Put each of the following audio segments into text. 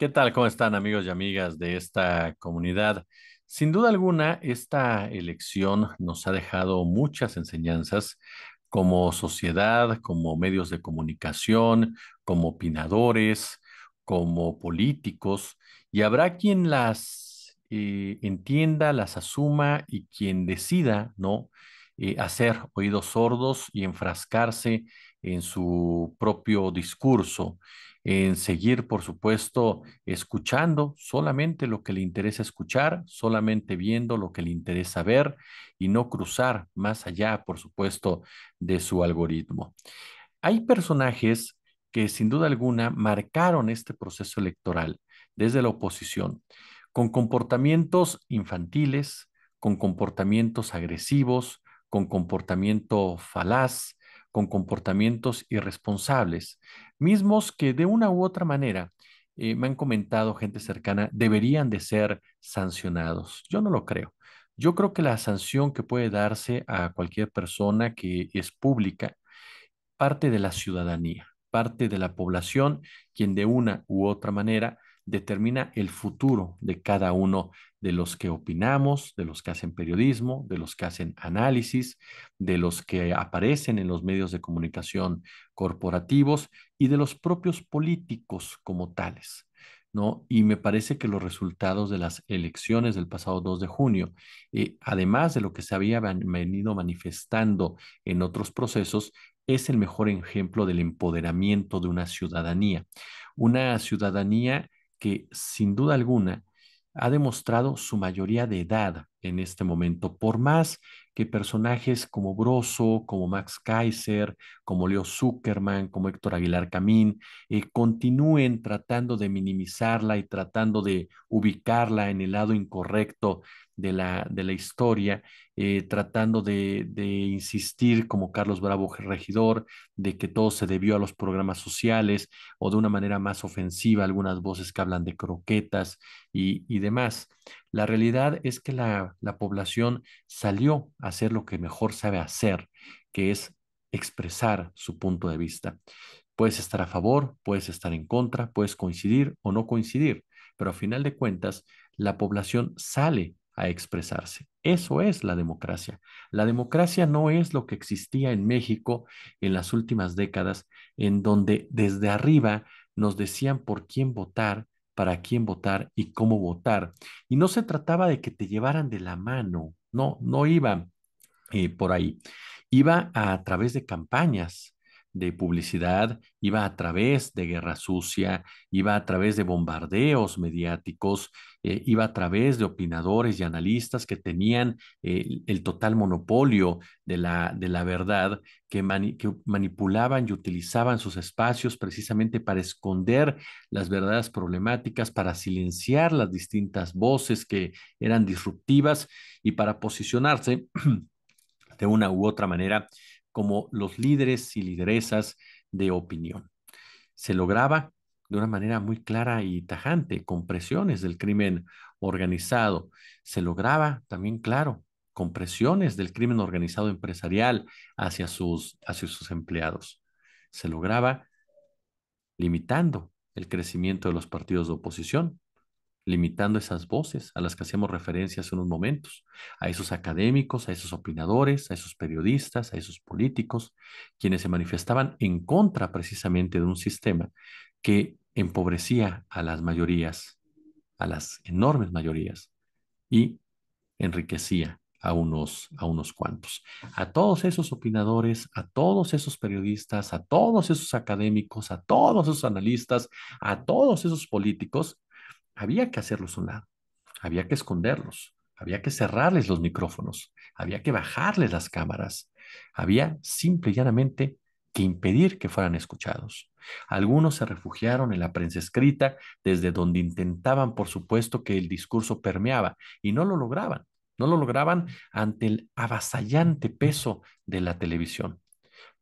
¿Qué tal? ¿Cómo están amigos y amigas de esta comunidad? Sin duda alguna, esta elección nos ha dejado muchas enseñanzas como sociedad, como medios de comunicación, como opinadores, como políticos, y habrá quien las eh, entienda, las asuma y quien decida, ¿no? Eh, hacer oídos sordos y enfrascarse en su propio discurso, en seguir, por supuesto, escuchando solamente lo que le interesa escuchar, solamente viendo lo que le interesa ver y no cruzar más allá, por supuesto, de su algoritmo. Hay personajes que sin duda alguna marcaron este proceso electoral desde la oposición, con comportamientos infantiles, con comportamientos agresivos, con comportamiento falaz, con comportamientos irresponsables, mismos que de una u otra manera eh, me han comentado gente cercana deberían de ser sancionados. Yo no lo creo. Yo creo que la sanción que puede darse a cualquier persona que es pública parte de la ciudadanía, parte de la población, quien de una u otra manera determina el futuro de cada uno de los que opinamos, de los que hacen periodismo, de los que hacen análisis, de los que aparecen en los medios de comunicación corporativos y de los propios políticos como tales. ¿No? Y me parece que los resultados de las elecciones del pasado 2 de junio, eh, además de lo que se había venido manifestando en otros procesos, es el mejor ejemplo del empoderamiento de una ciudadanía. Una ciudadanía que sin duda alguna ha demostrado su mayoría de edad en este momento, por más que personajes como Broso, como Max Kaiser, como Leo Zuckerman, como Héctor Aguilar Camín, eh, continúen tratando de minimizarla y tratando de ubicarla en el lado incorrecto de la, de la historia, eh, tratando de, de, insistir, como Carlos Bravo Regidor, de que todo se debió a los programas sociales o de una manera más ofensiva, algunas voces que hablan de croquetas y, y demás. La realidad es que la, la población salió a hacer lo que mejor sabe hacer, que es expresar su punto de vista. Puedes estar a favor, puedes estar en contra, puedes coincidir o no coincidir, pero a final de cuentas, la población sale a expresarse. Eso es la democracia. La democracia no es lo que existía en México en las últimas décadas, en donde desde arriba nos decían por quién votar, para quién votar y cómo votar. Y no se trataba de que te llevaran de la mano, no, no iba eh, por ahí. Iba a través de campañas, de publicidad, iba a través de guerra sucia, iba a través de bombardeos mediáticos, eh, iba a través de opinadores y analistas que tenían eh, el total monopolio de la, de la verdad, que, que manipulaban y utilizaban sus espacios precisamente para esconder las verdades problemáticas, para silenciar las distintas voces que eran disruptivas y para posicionarse de una u otra manera como los líderes y lideresas de opinión. Se lograba de una manera muy clara y tajante, con presiones del crimen organizado. Se lograba también, claro, con presiones del crimen organizado empresarial hacia sus, hacia sus empleados. Se lograba limitando el crecimiento de los partidos de oposición, limitando esas voces a las que hacíamos referencia hace unos momentos, a esos académicos, a esos opinadores, a esos periodistas, a esos políticos, quienes se manifestaban en contra precisamente de un sistema que empobrecía a las mayorías, a las enormes mayorías, y enriquecía a unos, a unos cuantos. A todos esos opinadores, a todos esos periodistas, a todos esos académicos, a todos esos analistas, a todos esos políticos, había que hacerlos a un lado, había que esconderlos, había que cerrarles los micrófonos, había que bajarles las cámaras, había simple y llanamente que impedir que fueran escuchados. Algunos se refugiaron en la prensa escrita, desde donde intentaban, por supuesto, que el discurso permeaba, y no lo lograban. No lo lograban ante el avasallante peso de la televisión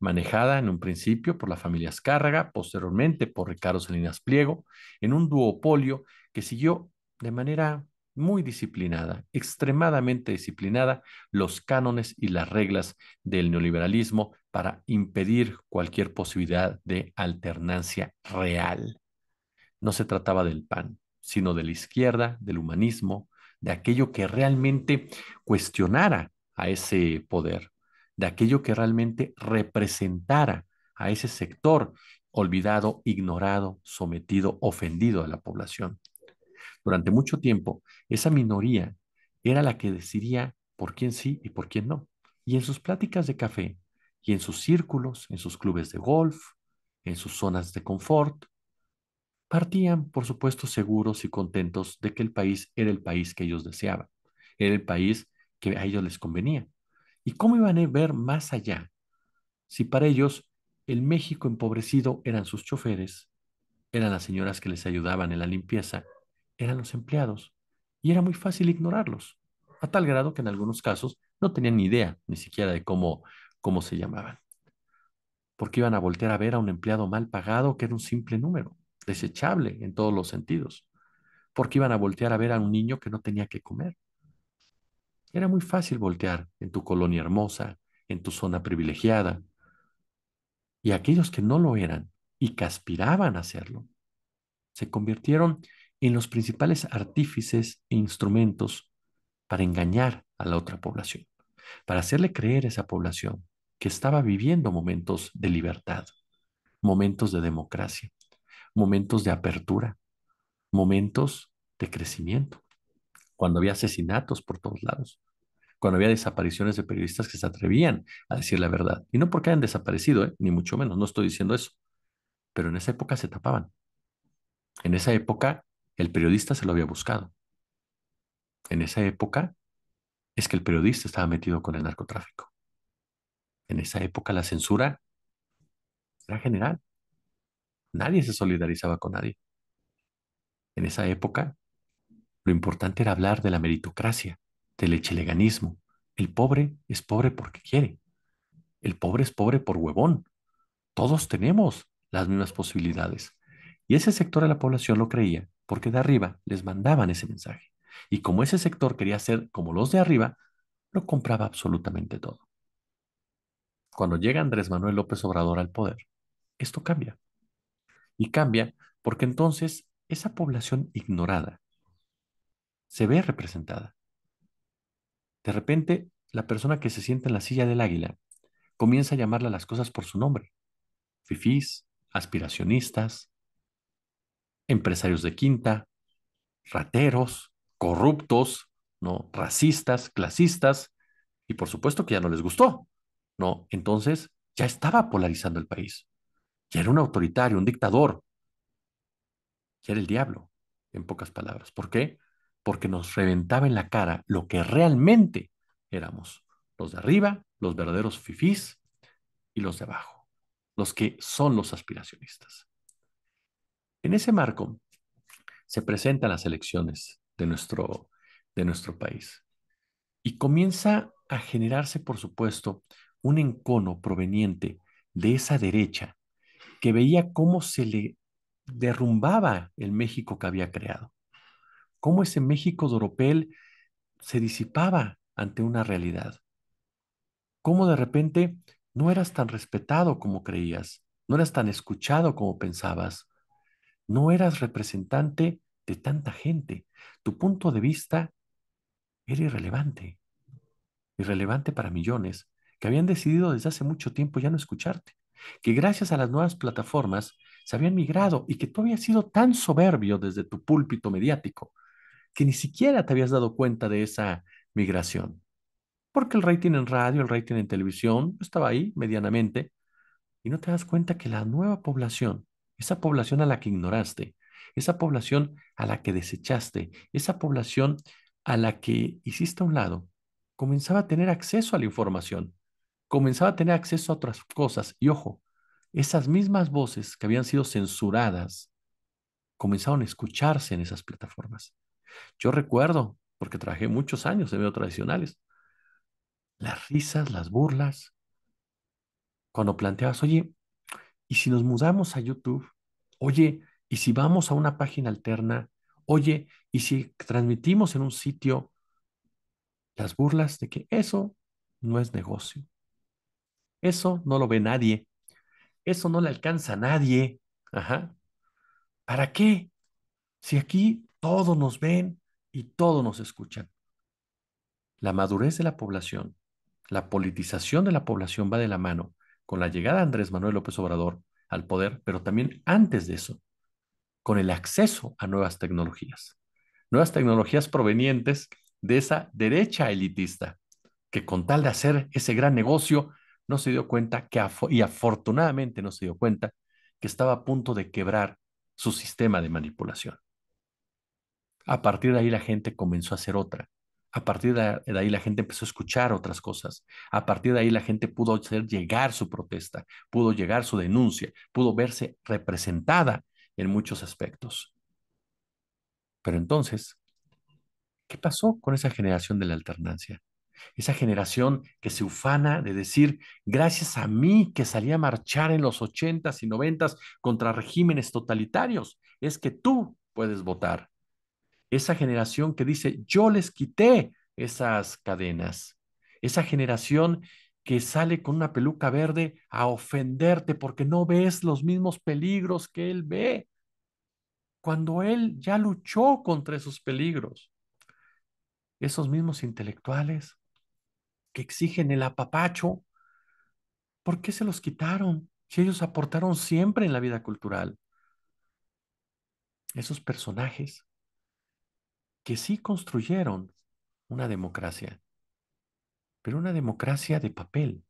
manejada en un principio por la familia Scárraga, posteriormente por Ricardo Salinas Pliego, en un duopolio que siguió de manera muy disciplinada, extremadamente disciplinada, los cánones y las reglas del neoliberalismo para impedir cualquier posibilidad de alternancia real. No se trataba del PAN, sino de la izquierda, del humanismo, de aquello que realmente cuestionara a ese poder, de aquello que realmente representara a ese sector olvidado, ignorado, sometido, ofendido a la población. Durante mucho tiempo, esa minoría era la que decidía por quién sí y por quién no. Y en sus pláticas de café, y en sus círculos, en sus clubes de golf, en sus zonas de confort, partían, por supuesto, seguros y contentos de que el país era el país que ellos deseaban, era el país que a ellos les convenía. ¿Y cómo iban a ver más allá si para ellos el México empobrecido eran sus choferes, eran las señoras que les ayudaban en la limpieza, eran los empleados? Y era muy fácil ignorarlos, a tal grado que en algunos casos no tenían ni idea ni siquiera de cómo, cómo se llamaban. Porque iban a voltear a ver a un empleado mal pagado que era un simple número, desechable en todos los sentidos. Porque iban a voltear a ver a un niño que no tenía que comer era muy fácil voltear en tu colonia hermosa, en tu zona privilegiada. Y aquellos que no lo eran y que aspiraban a hacerlo, se convirtieron en los principales artífices e instrumentos para engañar a la otra población, para hacerle creer a esa población que estaba viviendo momentos de libertad, momentos de democracia, momentos de apertura, momentos de crecimiento cuando había asesinatos por todos lados, cuando había desapariciones de periodistas que se atrevían a decir la verdad. Y no porque hayan desaparecido, ¿eh? ni mucho menos, no estoy diciendo eso. Pero en esa época se tapaban. En esa época el periodista se lo había buscado. En esa época es que el periodista estaba metido con el narcotráfico. En esa época la censura era general. Nadie se solidarizaba con nadie. En esa época lo importante era hablar de la meritocracia, del echeleganismo. El pobre es pobre porque quiere. El pobre es pobre por huevón. Todos tenemos las mismas posibilidades. Y ese sector de la población lo creía porque de arriba les mandaban ese mensaje. Y como ese sector quería ser como los de arriba, lo compraba absolutamente todo. Cuando llega Andrés Manuel López Obrador al poder, esto cambia. Y cambia porque entonces esa población ignorada se ve representada. De repente, la persona que se sienta en la silla del águila comienza a llamarle a las cosas por su nombre. Fifís, aspiracionistas, empresarios de quinta, rateros, corruptos, ¿no? racistas, clasistas, y por supuesto que ya no les gustó. No, entonces ya estaba polarizando el país. Ya era un autoritario, un dictador. Ya era el diablo, en pocas palabras. ¿Por qué? porque nos reventaba en la cara lo que realmente éramos, los de arriba, los verdaderos fifís y los de abajo, los que son los aspiracionistas. En ese marco se presentan las elecciones de nuestro, de nuestro país y comienza a generarse, por supuesto, un encono proveniente de esa derecha que veía cómo se le derrumbaba el México que había creado cómo ese México Doropel se disipaba ante una realidad. Cómo de repente no eras tan respetado como creías, no eras tan escuchado como pensabas, no eras representante de tanta gente. Tu punto de vista era irrelevante, irrelevante para millones que habían decidido desde hace mucho tiempo ya no escucharte, que gracias a las nuevas plataformas se habían migrado y que tú habías sido tan soberbio desde tu púlpito mediático que ni siquiera te habías dado cuenta de esa migración. Porque el rating en radio, el rating en televisión estaba ahí medianamente y no te das cuenta que la nueva población, esa población a la que ignoraste, esa población a la que desechaste, esa población a la que hiciste a un lado, comenzaba a tener acceso a la información, comenzaba a tener acceso a otras cosas. Y ojo, esas mismas voces que habían sido censuradas comenzaron a escucharse en esas plataformas. Yo recuerdo, porque trabajé muchos años en medios tradicionales, las risas, las burlas, cuando planteabas, oye, ¿y si nos mudamos a YouTube? Oye, ¿y si vamos a una página alterna? Oye, ¿y si transmitimos en un sitio las burlas de que eso no es negocio? Eso no lo ve nadie. Eso no le alcanza a nadie. Ajá. ¿Para qué? Si aquí todos nos ven y todos nos escuchan. La madurez de la población, la politización de la población va de la mano con la llegada de Andrés Manuel López Obrador al poder, pero también antes de eso, con el acceso a nuevas tecnologías, nuevas tecnologías provenientes de esa derecha elitista que con tal de hacer ese gran negocio no se dio cuenta que y afortunadamente no se dio cuenta que estaba a punto de quebrar su sistema de manipulación. A partir de ahí la gente comenzó a hacer otra. A partir de ahí la gente empezó a escuchar otras cosas. A partir de ahí la gente pudo hacer llegar su protesta, pudo llegar su denuncia, pudo verse representada en muchos aspectos. Pero entonces, ¿qué pasó con esa generación de la alternancia? Esa generación que se ufana de decir, gracias a mí que salí a marchar en los ochentas y noventas contra regímenes totalitarios, es que tú puedes votar esa generación que dice, yo les quité esas cadenas, esa generación que sale con una peluca verde a ofenderte porque no ves los mismos peligros que él ve, cuando él ya luchó contra esos peligros. Esos mismos intelectuales que exigen el apapacho, ¿por qué se los quitaron si ellos aportaron siempre en la vida cultural? Esos personajes que sí construyeron una democracia, pero una democracia de papel,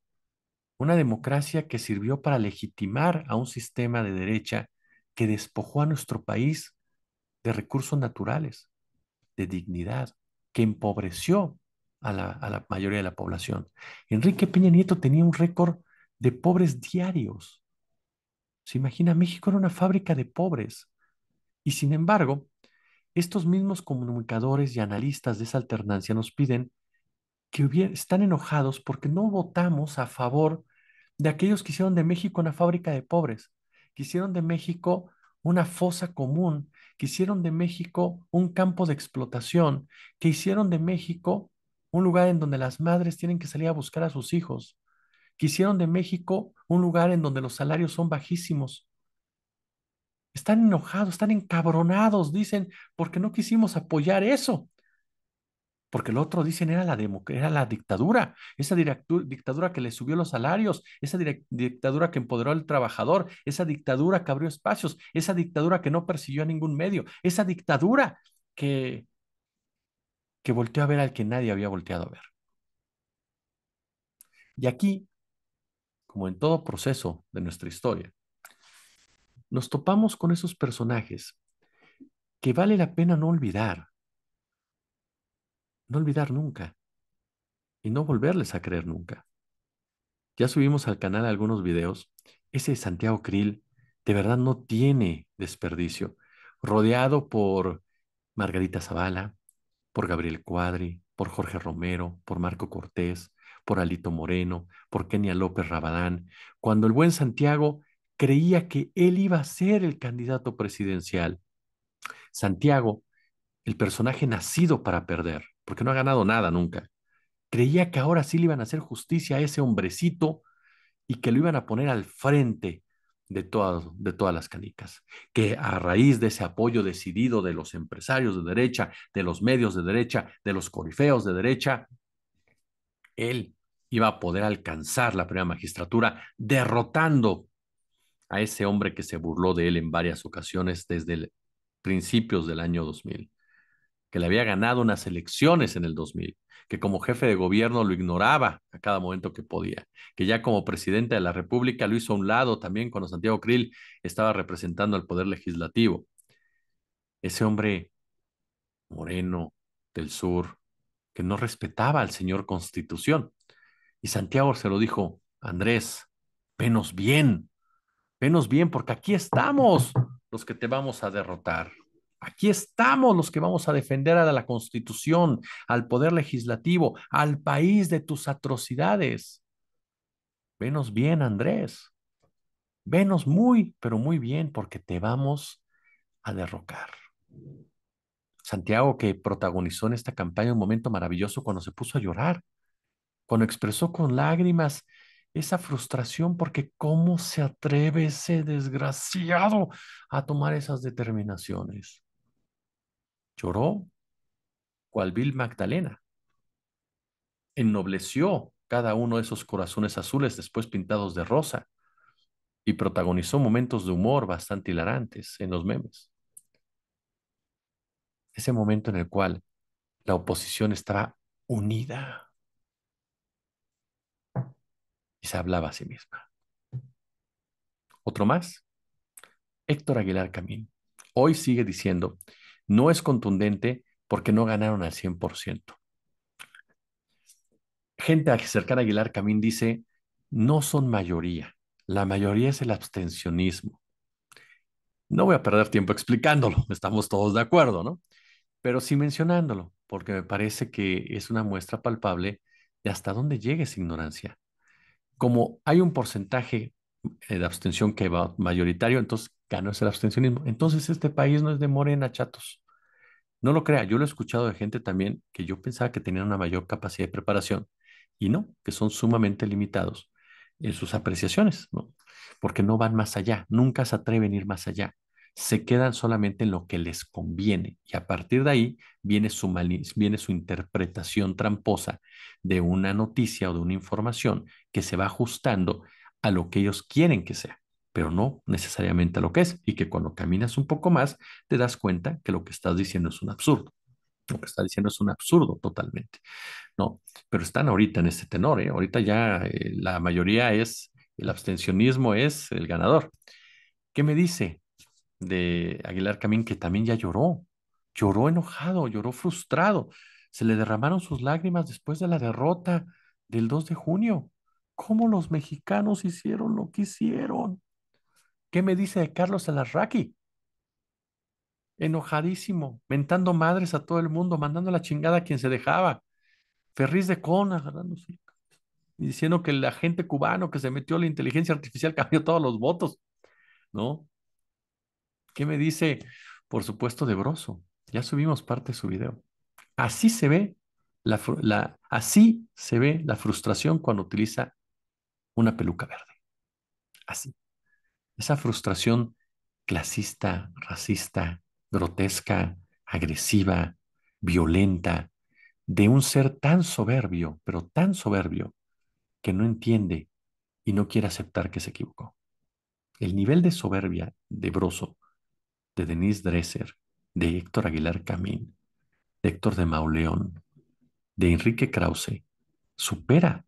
una democracia que sirvió para legitimar a un sistema de derecha que despojó a nuestro país de recursos naturales, de dignidad, que empobreció a la, a la mayoría de la población. Enrique Peña Nieto tenía un récord de pobres diarios. Se imagina, México era una fábrica de pobres. Y sin embargo, estos mismos comunicadores y analistas de esa alternancia nos piden que están enojados porque no votamos a favor de aquellos que hicieron de México una fábrica de pobres, que hicieron de México una fosa común, que hicieron de México un campo de explotación, que hicieron de México un lugar en donde las madres tienen que salir a buscar a sus hijos, que hicieron de México un lugar en donde los salarios son bajísimos, están enojados, están encabronados, dicen, porque no quisimos apoyar eso. Porque el otro, dicen, era la, era la dictadura, esa dictadura que le subió los salarios, esa dictadura que empoderó al trabajador, esa dictadura que abrió espacios, esa dictadura que no persiguió a ningún medio, esa dictadura que, que volteó a ver al que nadie había volteado a ver. Y aquí, como en todo proceso de nuestra historia, nos topamos con esos personajes que vale la pena no olvidar, no olvidar nunca y no volverles a creer nunca. Ya subimos al canal algunos videos. Ese Santiago Krill de verdad no tiene desperdicio. Rodeado por Margarita Zavala, por Gabriel Cuadri, por Jorge Romero, por Marco Cortés, por Alito Moreno, por Kenia López Rabadán, cuando el buen Santiago creía que él iba a ser el candidato presidencial. Santiago, el personaje nacido para perder, porque no ha ganado nada nunca, creía que ahora sí le iban a hacer justicia a ese hombrecito y que lo iban a poner al frente de, de todas las canicas, que a raíz de ese apoyo decidido de los empresarios de derecha, de los medios de derecha, de los corifeos de derecha, él iba a poder alcanzar la primera magistratura derrotando a ese hombre que se burló de él en varias ocasiones desde principios del año 2000, que le había ganado unas elecciones en el 2000, que como jefe de gobierno lo ignoraba a cada momento que podía, que ya como presidente de la República lo hizo a un lado también cuando Santiago Krill estaba representando al Poder Legislativo. Ese hombre moreno del sur, que no respetaba al señor Constitución. Y Santiago se lo dijo, Andrés, venos bien, venos bien porque aquí estamos los que te vamos a derrotar. Aquí estamos los que vamos a defender a la Constitución, al poder legislativo, al país de tus atrocidades. Venos bien, Andrés. Venos muy, pero muy bien, porque te vamos a derrocar. Santiago, que protagonizó en esta campaña un momento maravilloso cuando se puso a llorar, cuando expresó con lágrimas esa frustración porque ¿cómo se atreve ese desgraciado a tomar esas determinaciones? Lloró cual bill Magdalena. Ennobleció cada uno de esos corazones azules después pintados de rosa y protagonizó momentos de humor bastante hilarantes en los memes. Ese momento en el cual la oposición estará unida y se hablaba a sí misma. Otro más, Héctor Aguilar Camín. Hoy sigue diciendo, no es contundente porque no ganaron al 100%. Gente cercana a Aguilar Camín dice, no son mayoría, la mayoría es el abstencionismo. No voy a perder tiempo explicándolo, estamos todos de acuerdo, ¿no? Pero sí mencionándolo, porque me parece que es una muestra palpable de hasta dónde llega esa ignorancia como hay un porcentaje eh, de abstención que va mayoritario, entonces ganó el abstencionismo. Entonces este país no es de morena, chatos. No lo crea, yo lo he escuchado de gente también que yo pensaba que tenían una mayor capacidad de preparación y no, que son sumamente limitados en sus apreciaciones, Porque no van más allá, nunca se atreven a ir más allá se quedan solamente en lo que les conviene y a partir de ahí viene su, viene su interpretación tramposa de una noticia o de una información que se va ajustando a lo que ellos quieren que sea, pero no necesariamente a lo que es y que cuando caminas un poco más te das cuenta que lo que estás diciendo es un absurdo. Lo que está diciendo es un absurdo totalmente, ¿no? Pero están ahorita en este tenor, ¿eh? Ahorita ya eh, la mayoría es, el abstencionismo es el ganador. ¿Qué me dice? de Aguilar Camín, que también ya lloró, lloró enojado, lloró frustrado, se le derramaron sus lágrimas después de la derrota del 2 de junio. ¿Cómo los mexicanos hicieron lo que hicieron? ¿Qué me dice de Carlos Alarraqui? Enojadísimo, mentando madres a todo el mundo, mandando la chingada a quien se dejaba. Ferriz de Con diciendo que el agente cubano que se metió a la inteligencia artificial cambió todos los votos, ¿no? ¿Qué me dice, por supuesto, de Broso? Ya subimos parte de su video. Así se ve la, así se ve la frustración cuando utiliza una peluca verde. Así. Esa frustración clasista, racista, grotesca, agresiva, violenta, de un ser tan soberbio, pero tan soberbio, que no entiende y no quiere aceptar que se equivocó. El nivel de soberbia de Broso de Denise Dresser, de Héctor Aguilar Camín, de Héctor de Mauleón, de Enrique Krause, supera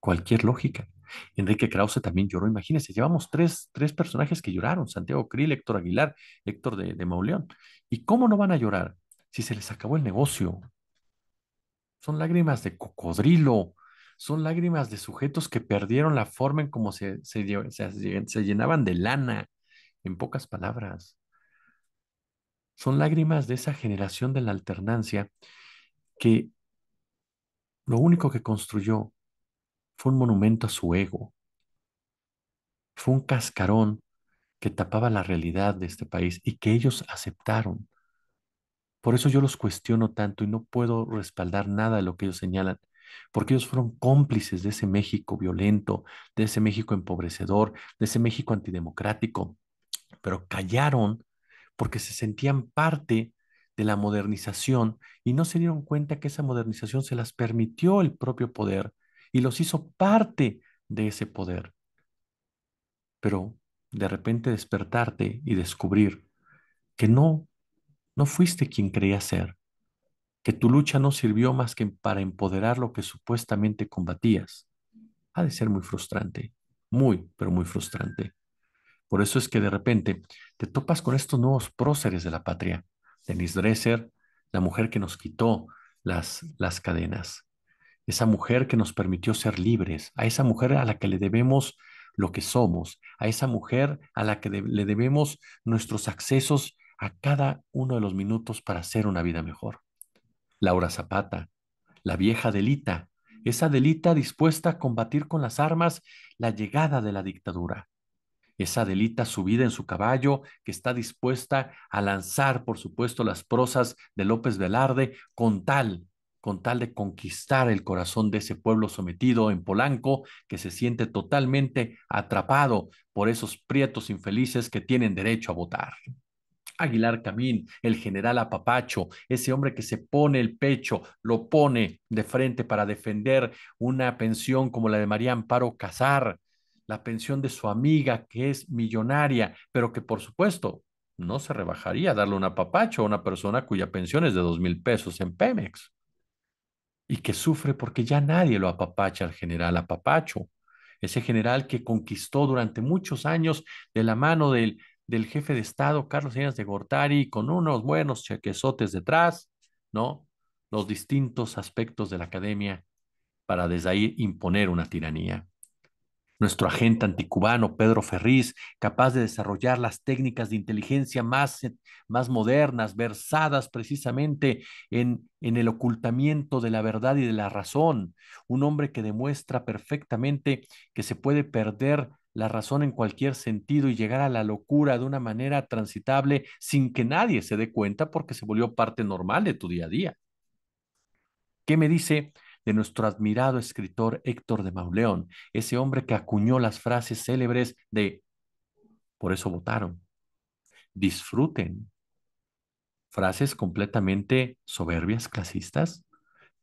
cualquier lógica. Enrique Krause también lloró, imagínense, llevamos tres, tres personajes que lloraron, Santiago Krill, Héctor Aguilar, Héctor de, Mauleón. ¿Y cómo no van a llorar si se les acabó el negocio? Son lágrimas de cocodrilo, son lágrimas de sujetos que perdieron la forma en cómo se, se llenaban de lana, en pocas palabras. Son lágrimas de esa generación de la alternancia que lo único que construyó fue un monumento a su ego. Fue un cascarón que tapaba la realidad de este país y que ellos aceptaron. Por eso yo los cuestiono tanto y no puedo respaldar nada de lo que ellos señalan, porque ellos fueron cómplices de ese México violento, de ese México empobrecedor, de ese México antidemocrático, pero callaron porque se sentían parte de la modernización y no se dieron cuenta que esa modernización se las permitió el propio poder y los hizo parte de ese poder. Pero de repente despertarte y descubrir que no, no fuiste quien creías ser, que tu lucha no sirvió más que para empoderar lo que supuestamente combatías, ha de ser muy frustrante, muy, pero muy frustrante. Por eso es que de repente te topas con estos nuevos próceres de la patria. Denise Dresser, la mujer que nos quitó las, cadenas, esa mujer que nos permitió ser libres, a esa mujer a la que le debemos lo que somos, a esa mujer a la que le debemos nuestros accesos a cada uno de los minutos para hacer una vida mejor. Laura Zapata, la vieja Delita, esa Delita dispuesta a combatir con las armas la llegada de la dictadura, esa delita subida en su caballo, que está dispuesta a lanzar, por supuesto, las prosas de López Velarde con tal con tal de conquistar el corazón de ese pueblo sometido en Polanco, que se siente totalmente atrapado por esos prietos infelices que tienen derecho a votar. Aguilar Camín, el general Apapacho, ese hombre que se pone el pecho, lo pone de frente para defender una pensión como la de María Amparo Casar, la pensión de su amiga que es millonaria, pero que por supuesto no se rebajaría darle un apapacho a una persona cuya pensión es de dos mil pesos en Pemex y que sufre porque ya nadie lo apapacha al general apapacho, ese general que conquistó durante muchos años de la mano del, del jefe de Estado, Carlos Salinas de Gortari, con unos buenos chequesotes detrás, ¿no? Los distintos aspectos de la academia para desde ahí imponer una tiranía nuestro agente anticubano Pedro Ferriz, capaz de desarrollar las técnicas de inteligencia más, más modernas, versadas precisamente en, en el ocultamiento de la verdad y de la razón, un hombre que demuestra perfectamente que se puede perder la razón en cualquier sentido y llegar a la locura de una manera transitable sin que nadie se dé cuenta porque se volvió parte normal de tu día a día. ¿Qué me dice de nuestro admirado escritor Héctor de Mauleón, ese hombre que acuñó las frases célebres de por eso votaron, disfruten, frases completamente soberbias, clasistas,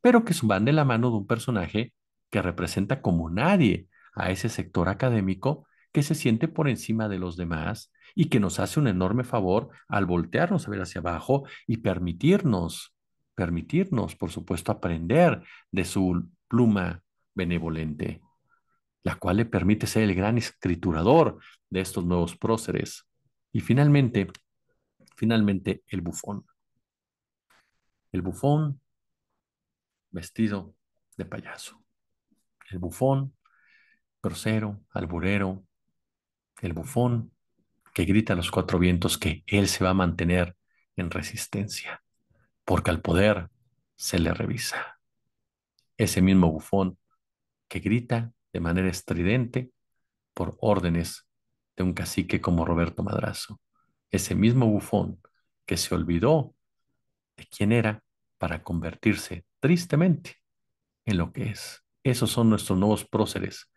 pero que van de la mano de un personaje que representa como nadie a ese sector académico que se siente por encima de los demás y que nos hace un enorme favor al voltearnos a ver hacia abajo y permitirnos permitirnos, por supuesto, aprender de su pluma benevolente, la cual le permite ser el gran escriturador de estos nuevos próceres. Y finalmente, finalmente el bufón. El bufón vestido de payaso. El bufón grosero, alburero. El bufón que grita a los cuatro vientos que él se va a mantener en resistencia porque al poder se le revisa. Ese mismo bufón que grita de manera estridente por órdenes de un cacique como Roberto Madrazo. Ese mismo bufón que se olvidó de quién era para convertirse tristemente en lo que es. Esos son nuestros nuevos próceres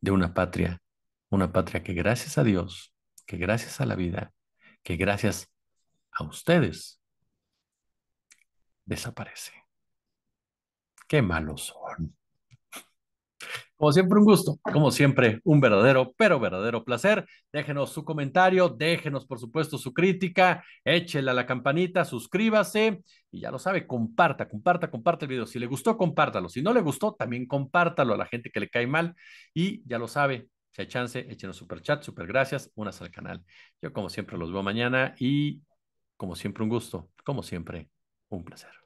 de una patria, una patria que gracias a Dios, que gracias a la vida, que gracias a ustedes desaparece. Qué malos son. Como siempre, un gusto. Como siempre, un verdadero, pero verdadero placer. Déjenos su comentario, déjenos, por supuesto, su crítica, échela a la campanita, suscríbase y ya lo sabe, comparta, comparta, comparta el video. Si le gustó, compártalo. Si no le gustó, también compártalo a la gente que le cae mal y ya lo sabe. Si hay chance, échenos super chat, super gracias, unas al canal. Yo, como siempre, los veo mañana y, como siempre, un gusto. Como siempre, un placer.